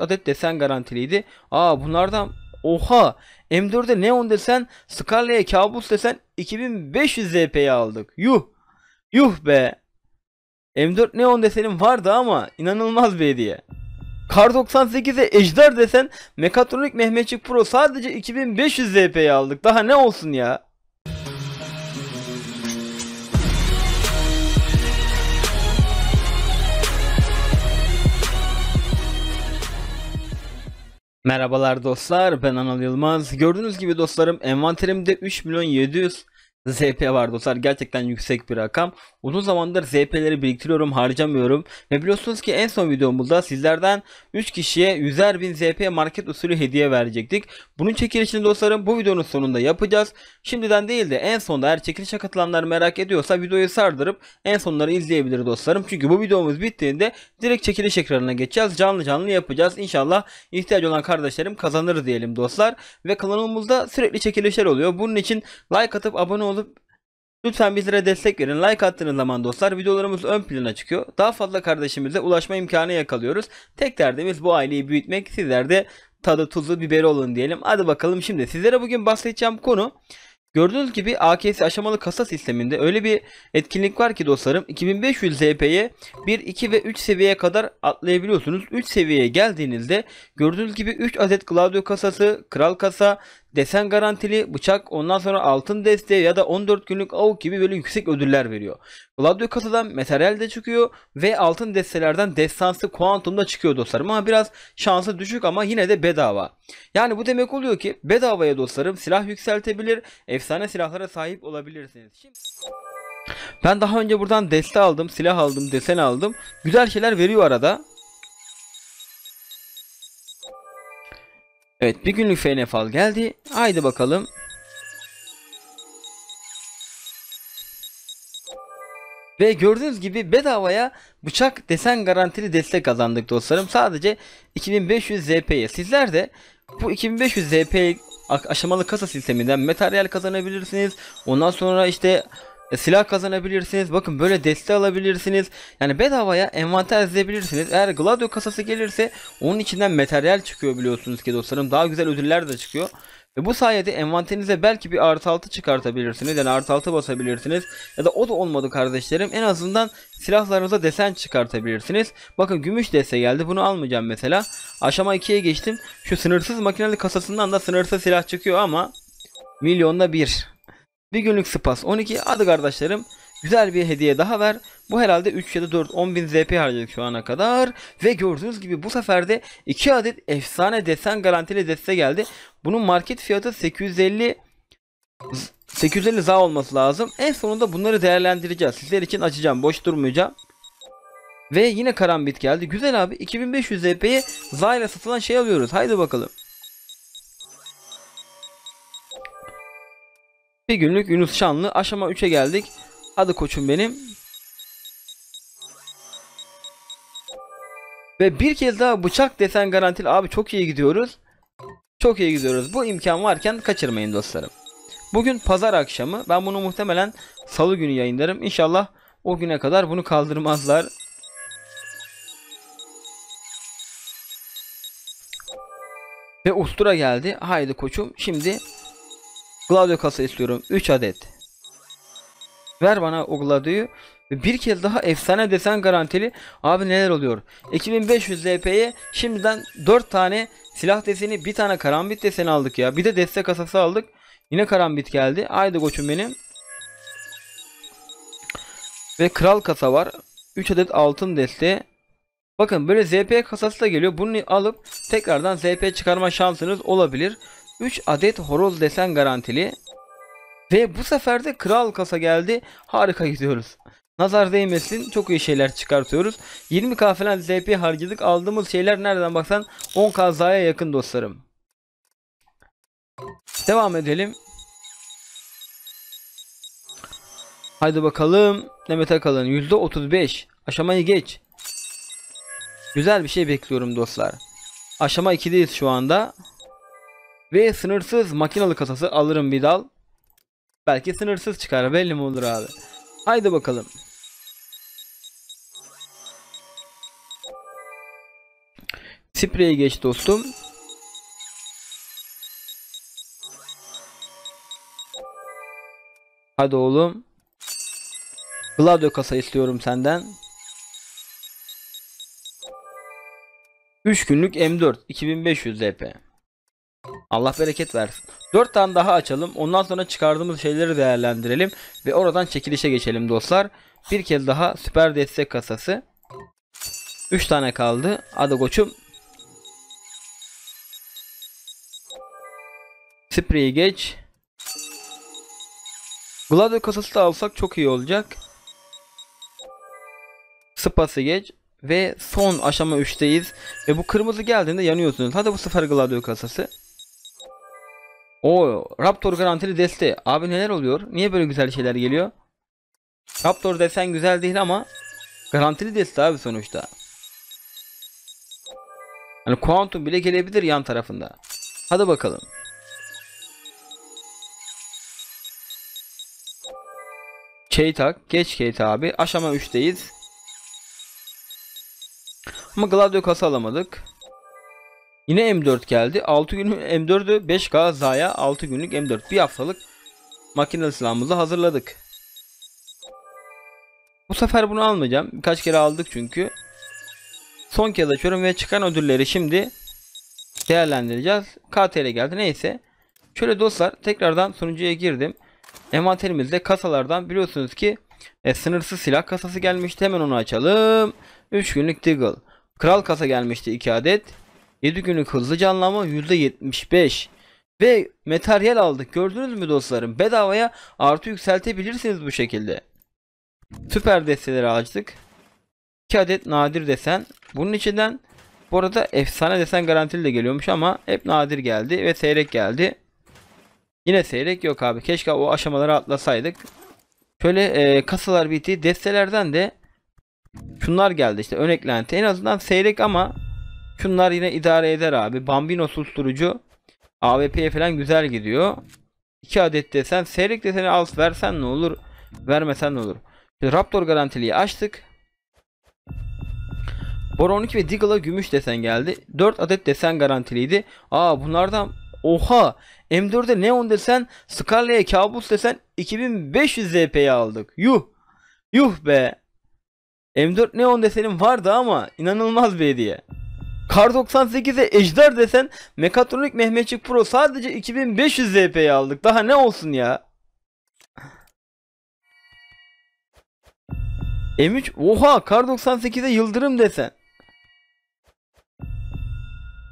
adet desen garantiliydi. Aa bunlardan oha M4'e Neon desen Scarlet'e kabus desen 2500 ZP'ye aldık. Yuh. Yuh be. M4 Neon desenim vardı ama inanılmaz bir hediye. Kar 98'e Ejder desen Mekatronik Mehmetçik Pro sadece 2500 ZP'ye aldık. Daha ne olsun ya. Merhabalar dostlar ben Anıl Yılmaz. Gördüğünüz gibi dostlarım envanterimde 3 milyon 700 ZP var dostlar. Gerçekten yüksek bir rakam. Uzun zamandır ZP'leri biriktiriyorum harcamıyorum ve biliyorsunuz ki en son videomuzda sizlerden 3 kişiye 100'er bin ZP market usulü hediye verecektik. Bunun çekilişini dostlarım bu videonun sonunda yapacağız. Şimdiden değil de en sonda eğer çekilişe katılanlar merak ediyorsa videoyu sardırıp en sonları izleyebilir dostlarım. Çünkü bu videomuz bittiğinde direkt çekiliş ekranına geçeceğiz. Canlı canlı yapacağız. İnşallah ihtiyacı olan kardeşlerim kazanır diyelim dostlar. Ve kanalımızda sürekli çekilişler oluyor. Bunun için like atıp abone olup Lütfen bizlere destek verin. Like attığınız zaman dostlar videolarımız ön plana çıkıyor. Daha fazla kardeşimize ulaşma imkanı yakalıyoruz. Tek derdimiz bu aileyi büyütmek. Sizler de tadı tuzlu biberi olun diyelim. Hadi bakalım şimdi sizlere bugün bahsedeceğim konu Gördüğünüz gibi AKS aşamalı kasa sisteminde öyle bir etkinlik var ki dostlarım 2500 ZP'ye 1, 2 ve 3 seviyeye kadar atlayabiliyorsunuz. 3 seviyeye geldiğinizde gördüğünüz gibi 3 adet Gladio kasası, Kral kasa, desen garantili bıçak ondan sonra altın deste ya da 14 günlük avuk gibi böyle yüksek ödüller veriyor. Gladio kasadan materyal de çıkıyor ve altın destelerden destansı kuantum da çıkıyor dostlarım ama biraz şansı düşük ama yine de bedava. Yani bu demek oluyor ki bedavaya dostlarım silah yükseltebilir, efsane silahlara sahip olabilirsiniz. Şimdi... Ben daha önce buradan deste aldım, silah aldım, desen aldım. Güzel şeyler veriyor arada. Evet bir günlük FNFal geldi. Haydi bakalım. Ve gördüğünüz gibi bedavaya bıçak desen garantili destek kazandık dostlarım. Sadece 2500 ZP'ye. Sizler de bu 2500 ZP aşamalı kasa sisteminden materyal kazanabilirsiniz. Ondan sonra işte e, silah kazanabilirsiniz. Bakın böyle deste alabilirsiniz. Yani bedavaya envanter izleyebilirsiniz. Eğer Gladio kasası gelirse onun içinden materyal çıkıyor biliyorsunuz ki dostlarım. Daha güzel ödüller de çıkıyor. Ve bu sayede envanterinize belki bir artı altı çıkartabilirsiniz. Yani artı altı basabilirsiniz. Ya da o da olmadı kardeşlerim. En azından silahlarınıza desen çıkartabilirsiniz. Bakın gümüş dese geldi. Bunu almayacağım mesela. Aşama 2'ye geçtim. Şu sınırsız makineli kasasından da sınırsız silah çıkıyor ama milyonda bir. Bir günlük spas 12. Hadi kardeşlerim güzel bir hediye daha ver. Bu herhalde 3 ya da 4 10 bin ZP harcadık şu ana kadar. Ve gördüğünüz gibi bu sefer de 2 adet efsane desen garantili deste geldi. Bunun market fiyatı 850 850 za olması lazım. En sonunda bunları değerlendireceğiz. Sizler için açacağım. Boş durmayacağım. Ve yine karambit geldi. Güzel abi 2500 ZP'yi za ile satılan şey alıyoruz. Haydi bakalım. Bir günlük Yunus Şanlı. Aşama 3'e geldik. Hadi koçum benim. Ve bir kez daha bıçak desen garantili. Abi çok iyi gidiyoruz. Çok iyi gidiyoruz. Bu imkan varken kaçırmayın dostlarım. Bugün pazar akşamı. Ben bunu muhtemelen salı günü yayınlarım. İnşallah o güne kadar bunu kaldırmazlar. Ve ustura geldi. Haydi koçum. Şimdi Gladio kasa istiyorum. 3 adet. Ver bana o Gladio'yu. Bir kez daha efsane desen garantili. Abi neler oluyor? 2500 LP'ye şimdiden 4 tane silah deseni, bir tane karambit deseni aldık ya. Bir de destek kasası aldık. Yine karambit geldi. Haydi koçum benim. Ve kral kasa var. 3 adet altın deste. Bakın böyle ZP kasası da geliyor. Bunu alıp tekrardan ZP çıkarma şansınız olabilir. 3 adet horoz desen garantili. Ve bu sefer de kral kasa geldi. Harika gidiyoruz. Nazar değmesin çok iyi şeyler çıkartıyoruz. 20k falan ZP harcadık. Aldığımız şeyler nereden baksan 10k zaya yakın dostlarım. Devam edelim. Haydi bakalım. ne Demet Akalın %35. Aşamayı geç. Güzel bir şey bekliyorum dostlar. Aşama 2'deyiz şu anda. Ve sınırsız makinalı kasası alırım bir dal. Belki sınırsız çıkar belli mi olur abi. Haydi bakalım. Spreye geç dostum. Hadi oğlum. Gladio kasa istiyorum senden. 3 günlük M4 2500 DP. Allah bereket versin. 4 tane daha açalım. Ondan sonra çıkardığımız şeyleri değerlendirelim. Ve oradan çekilişe geçelim dostlar. Bir kez daha süper destek kasası. 3 tane kaldı. Hadi koçum. Spreyi geç. Gladio kasası da alsak çok iyi olacak. Spası geç. Ve son aşama 3'teyiz. Ve bu kırmızı geldiğinde yanıyorsunuz. Hadi bu sefer Gladio kasası. O Raptor garantili desteği Abi neler oluyor? Niye böyle güzel şeyler geliyor? Raptor desen güzel değil ama garantili desteği abi sonuçta. Hani Quantum bile gelebilir yan tarafında. Hadi bakalım. Keytak. Geç Keyt abi. Aşama 3'teyiz. Ama Gladio kasa alamadık. Yine M4 geldi. 6 günlük M4'ü 5K Zaya 6 günlük M4. Bir haftalık makinalı silahımızı hazırladık. Bu sefer bunu almayacağım. Birkaç kere aldık çünkü. Son kez açıyorum ve çıkan ödülleri şimdi değerlendireceğiz. KTL geldi neyse. Şöyle dostlar tekrardan sunucuya girdim. Envanterimizde kasalardan biliyorsunuz ki e, sınırsız silah kasası gelmişti. Hemen onu açalım. 3 günlük Deagle. Kral kasa gelmişti 2 adet. 7 günlük hızlı canlanma %75. Ve materyal aldık gördünüz mü dostlarım bedavaya artı yükseltebilirsiniz bu şekilde. Süper desteleri açtık. 2 adet nadir desen. Bunun içinden bu arada efsane desen garantili de geliyormuş ama hep nadir geldi ve seyrek geldi. Yine seyrek yok abi. Keşke o aşamaları atlasaydık. Şöyle e, kasalar bitti destelerden de şunlar geldi işte ön eklenti. En azından seyrek ama Şunlar yine idare eder abi. Bambino susturucu AWP'ye falan güzel gidiyor. 2 adet desen seyrek deseni al versen ne olur vermesen ne olur. Şimdi Raptor garantiliyi açtık. Boron 12 ve Diggle'a gümüş desen geldi. 4 adet desen garantiliydi. Aa bunlardan oha M4'e Neon desen Scarlet'e kabus desen 2500 ZP'ye aldık. Yuh. Yuh be. M4 Neon desenim vardı ama inanılmaz bir hediye. Kar 98'e ejder desen Mekatronik Mehmetçik Pro sadece 2500 ZP'ye aldık. Daha ne olsun ya? M3 oha Kar 98'e yıldırım desen.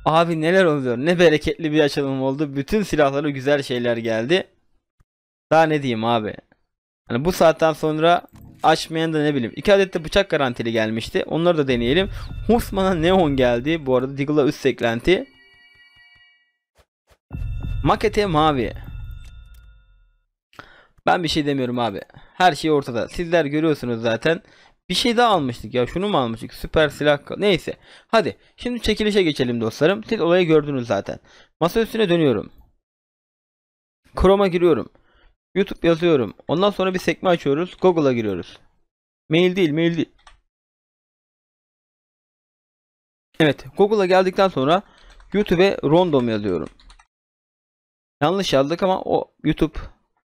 Abi neler oluyor? Ne bereketli bir açılım oldu. Bütün silahlara güzel şeyler geldi. Daha ne diyeyim abi? Hani bu saatten sonra açmayan da ne bileyim. 2 adet de bıçak garantili gelmişti. Onları da deneyelim. Husmana Neon geldi. Bu arada Diggle'a üst eklenti. Makete mavi. Ben bir şey demiyorum abi. Her şey ortada. Sizler görüyorsunuz zaten. Bir şey daha almıştık ya. Şunu mu almıştık? Süper silah. Neyse. Hadi. Şimdi çekilişe geçelim dostlarım. Siz olayı gördünüz zaten. Masa üstüne dönüyorum. Chroma giriyorum. YouTube yazıyorum. Ondan sonra bir sekme açıyoruz. Google'a giriyoruz. Mail değil, mail değil. Evet, Google'a geldikten sonra YouTube'e random yazıyorum. Yanlış yazdık ama o YouTube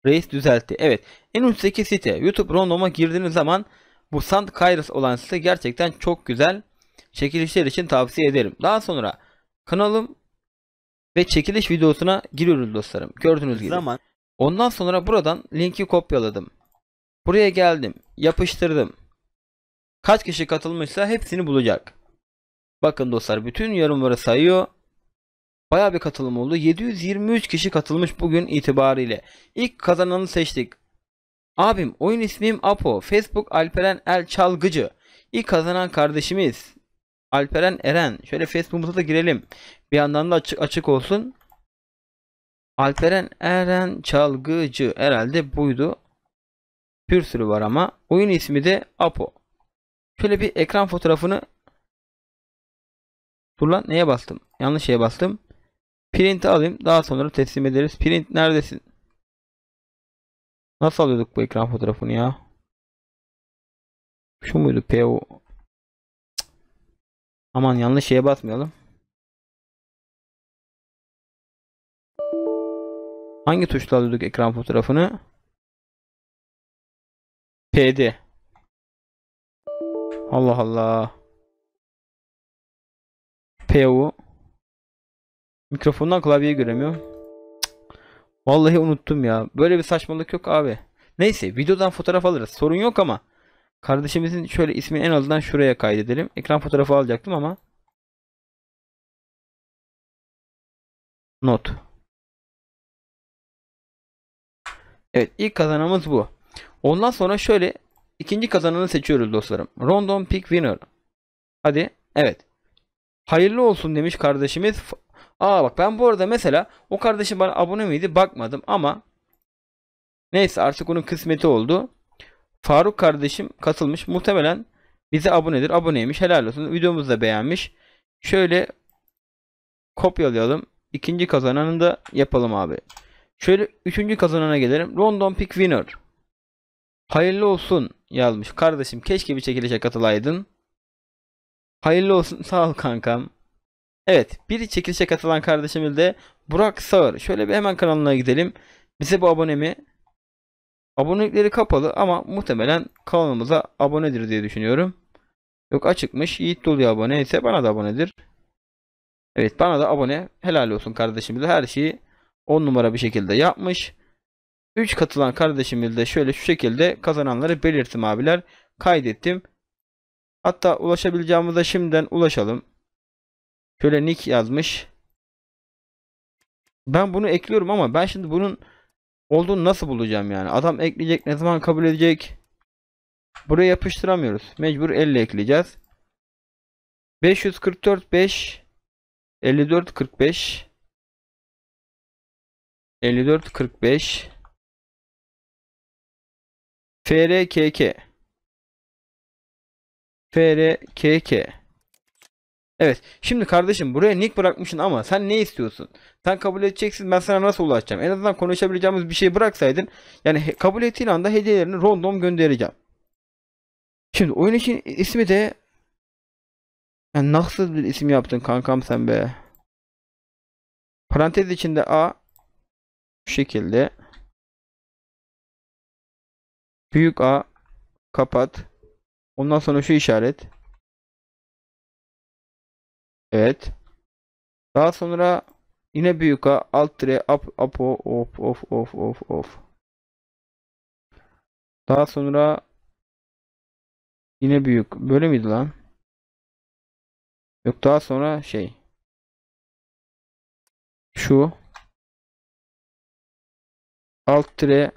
reis düzeltti. Evet, en üstteki site YouTube random'a girdiğiniz zaman bu Sand Kairos olan site gerçekten çok güzel. Çekilişler için tavsiye ederim. Daha sonra kanalım ve çekiliş videosuna giriyoruz dostlarım. Gördüğünüz gibi. Zaman Ondan sonra buradan linki kopyaladım. Buraya geldim. Yapıştırdım. Kaç kişi katılmışsa hepsini bulacak. Bakın dostlar bütün yorumları sayıyor. Baya bir katılım oldu. 723 kişi katılmış bugün itibariyle. İlk kazananı seçtik. Abim oyun ismim Apo. Facebook Alperen El Çalgıcı. İlk kazanan kardeşimiz. Alperen Eren. Şöyle Facebook'umuza da girelim. Bir yandan da açık, açık olsun. Alperen Eren Çalgıcı herhalde buydu. Bir sürü var ama. Oyun ismi de Apo. Şöyle bir ekran fotoğrafını Dur lan neye bastım? Yanlış şeye bastım. Print alayım. Daha sonra teslim ederiz. Print neredesin? Nasıl alıyorduk bu ekran fotoğrafını ya? Şu muydu PO? Aman yanlış şeye basmayalım. Hangi tuşla alıyorduk ekran fotoğrafını? PD. Allah Allah. PU. Mikrofondan klavyeyi göremiyor. Vallahi unuttum ya. Böyle bir saçmalık yok abi. Neyse videodan fotoğraf alırız. Sorun yok ama. Kardeşimizin şöyle ismini en azından şuraya kaydedelim. Ekran fotoğrafı alacaktım ama. Not. Evet ilk kazanımız bu. Ondan sonra şöyle ikinci kazananı seçiyoruz dostlarım. Random pick winner. Hadi evet. Hayırlı olsun demiş kardeşimiz. Aa bak ben bu arada mesela o kardeşim bana abone miydi bakmadım ama neyse artık onun kısmeti oldu. Faruk kardeşim katılmış. Muhtemelen bize abonedir. Aboneymiş. Helal olsun. Videomuzu da beğenmiş. Şöyle kopyalayalım. İkinci kazananı da yapalım abi. Şöyle üçüncü kazanana gelelim. Rondon Pick Winner. Hayırlı olsun yazmış. Kardeşim keşke bir çekilişe katılaydın. Hayırlı olsun. Sağ ol kankam. Evet. Bir çekilişe katılan kardeşimiz de Burak Sağır. Şöyle bir hemen kanalına gidelim. Bize bu abonemi, Abonelikleri kapalı ama muhtemelen kanalımıza abonedir diye düşünüyorum. Yok açıkmış. Yiğit Dolu'ya abone ise bana da abonedir. Evet bana da abone. Helal olsun kardeşimize. Her şeyi 10 numara bir şekilde yapmış. 3 katılan kardeşimiz de şöyle şu şekilde kazananları belirttim abiler. Kaydettim. Hatta ulaşabileceğimize şimdiden ulaşalım. Şöyle nick yazmış. Ben bunu ekliyorum ama ben şimdi bunun olduğunu nasıl bulacağım yani? Adam ekleyecek ne zaman kabul edecek? Buraya yapıştıramıyoruz. Mecbur elle ekleyeceğiz. 544 5 54 45 54 45 FRKK FRKK Evet. Şimdi kardeşim buraya nick bırakmışsın ama sen ne istiyorsun? Sen kabul edeceksin ben sana nasıl ulaşacağım? En azından konuşabileceğimiz bir şey bıraksaydın yani kabul ettiğin anda hediyelerini random göndereceğim. Şimdi oyun için ismi de yani nasıl bir isim yaptın kankam sen be? Parantez içinde A bu şekilde büyük A kapat. Ondan sonra şu işaret. Evet. Daha sonra yine büyük A alt tire up up of of of of of. Daha sonra yine büyük. Böyle miydi lan? Yok daha sonra şey. Şu alt tire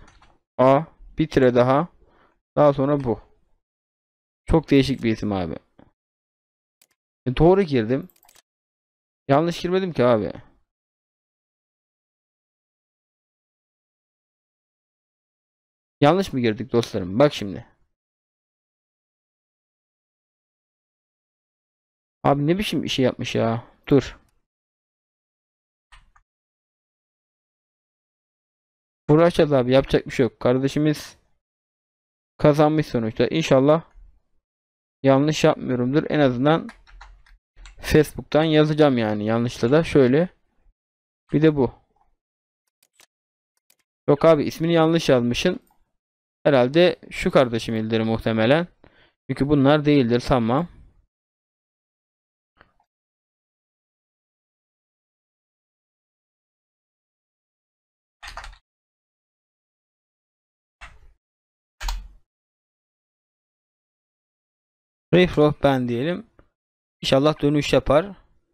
a bir tire daha daha sonra bu. Çok değişik bir isim abi. E doğru girdim. Yanlış girmedim ki abi. Yanlış mı girdik dostlarım? Bak şimdi. Abi ne biçim işi şey yapmış ya. Dur. Uğraşacağız abi yapacak bir şey yok. Kardeşimiz kazanmış sonuçta. İnşallah yanlış yapmıyorumdur. En azından Facebook'tan yazacağım yani. Yanlışla da şöyle. Bir de bu. Yok abi ismini yanlış yazmışın. Herhalde şu kardeşim ildir muhtemelen. Çünkü bunlar değildir sanmam. Refroh ben diyelim. İnşallah dönüş yapar.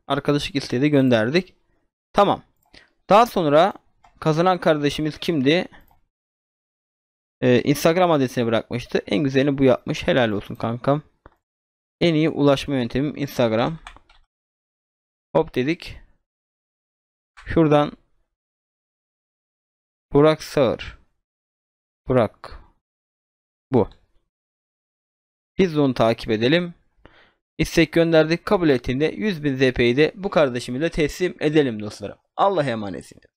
Arkadaşlık isteği de gönderdik. Tamam. Daha sonra kazanan kardeşimiz kimdi? Ee, Instagram adresini bırakmıştı. En güzelini bu yapmış. Helal olsun kankam. En iyi ulaşma yöntemim Instagram. Hop dedik. Şuradan Burak Sağır. Burak. Bu. Biz de onu takip edelim. İstek gönderdik. Kabul ettiğinde 100.000 ZP'yi de bu kardeşimize teslim edelim dostlarım. Allah'a emanetsiniz.